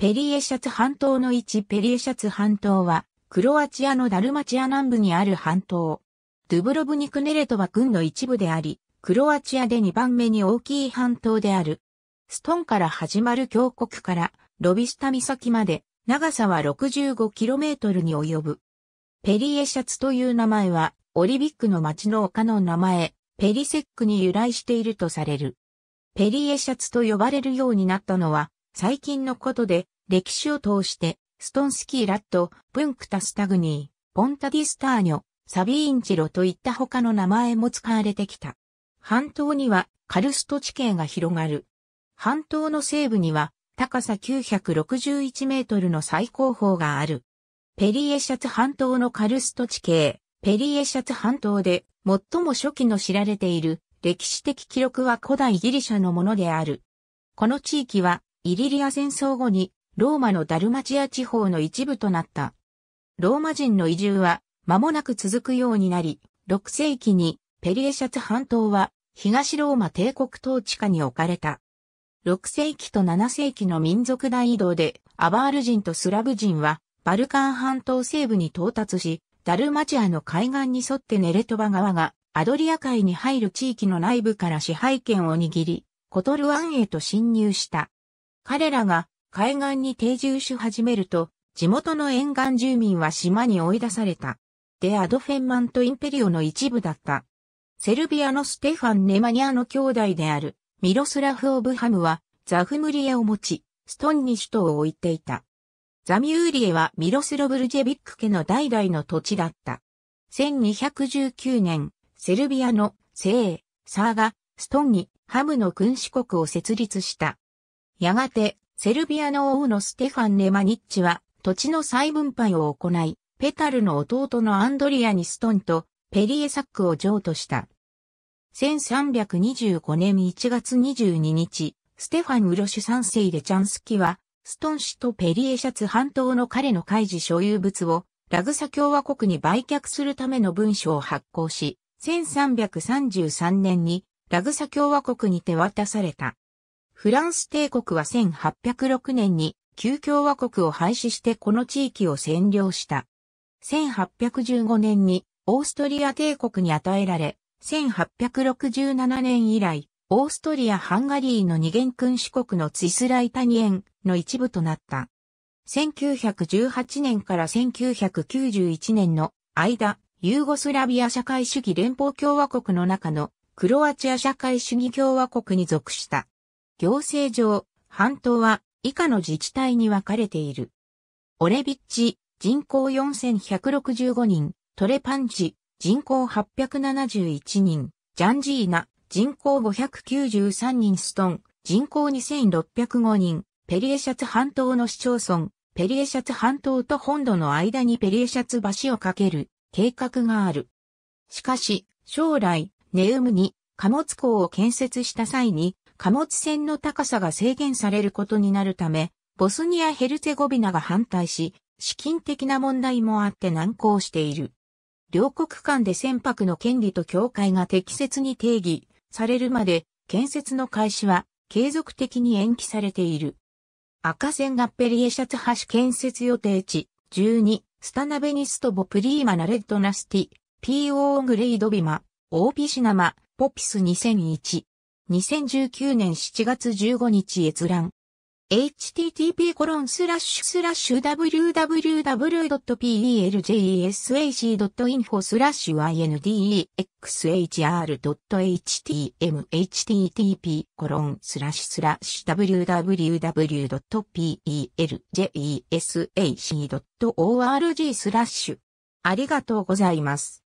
ペリエシャツ半島の一ペリエシャツ半島は、クロアチアのダルマチア南部にある半島。ドゥブロブニクネレトは軍の一部であり、クロアチアで2番目に大きい半島である。ストンから始まる峡谷からロビスタ岬まで長さは 65km に及ぶ。ペリエシャツという名前はオリビックの町の丘の名前、ペリセックに由来しているとされる。ペリエシャツと呼ばれるようになったのは最近のことで歴史を通して、ストンスキーラット、プンクタスタグニー、ポンタディスターニョ、サビーンチロといった他の名前も使われてきた。半島にはカルスト地形が広がる。半島の西部には高さ961メートルの最高峰がある。ペリエシャツ半島のカルスト地形、ペリエシャツ半島で最も初期の知られている歴史的記録は古代ギリシャのものである。この地域はイリリア戦争後にローマのダルマチア地方の一部となった。ローマ人の移住は間もなく続くようになり、6世紀にペリエシャツ半島は東ローマ帝国統治下に置かれた。6世紀と7世紀の民族大移動でアバール人とスラブ人はバルカン半島西部に到達し、ダルマチアの海岸に沿ってネレトバ川がアドリア海に入る地域の内部から支配権を握り、コトル湾へと侵入した。彼らが海岸に定住し始めると、地元の沿岸住民は島に追い出された。で、アドフェンマント・インペリオの一部だった。セルビアのステファン・ネマニアの兄弟である、ミロスラフ・オブハムは、ザフムリエを持ち、ストンに首都を置いていた。ザミューリエはミロスロ・ブルジェビック家の代々の土地だった。1219年、セルビアの聖、サーが、ストンに、ハムの君主国を設立した。やがて、セルビアの王のステファン・ネマニッチは土地の再分配を行い、ペタルの弟のアンドリアニストンとペリエサックを譲渡した。1325年1月22日、ステファン・ウロシュ3世でチャンスキは、ストン氏とペリエシャツ半島の彼の開示所有物を、ラグサ共和国に売却するための文書を発行し、1333年にラグサ共和国に手渡された。フランス帝国は1806年に旧共和国を廃止してこの地域を占領した。1815年にオーストリア帝国に与えられ、1867年以来、オーストリア・ハンガリーの二元君主国のツイスライタニエンの一部となった。1918年から1991年の間、ユーゴスラビア社会主義連邦共和国の中のクロアチア社会主義共和国に属した。行政上、半島は以下の自治体に分かれている。オレビッチ、人口4165人、トレパンチ、人口871人、ジャンジーナ、人口593人ストン、人口2605人、ペリエシャツ半島の市町村、ペリエシャツ半島と本土の間にペリエシャツ橋を架ける計画がある。しかし、将来、ネウムに貨物港を建設した際に、貨物船の高さが制限されることになるため、ボスニア・ヘルツェゴビナが反対し、資金的な問題もあって難航している。両国間で船舶の権利と境界が適切に定義されるまで、建設の開始は継続的に延期されている。赤線がペリエシャツ橋建設予定地、12、スタナベニストボプリーマナレッドナスティ、PO グレイドビマ、オーピシナマ、ポピス2001。2019年7月15日閲覧。h t t p w w w p e l j s a c i n f o indexhr.htm http w w w p e l j s a c o r g スラッシュありがとうございます。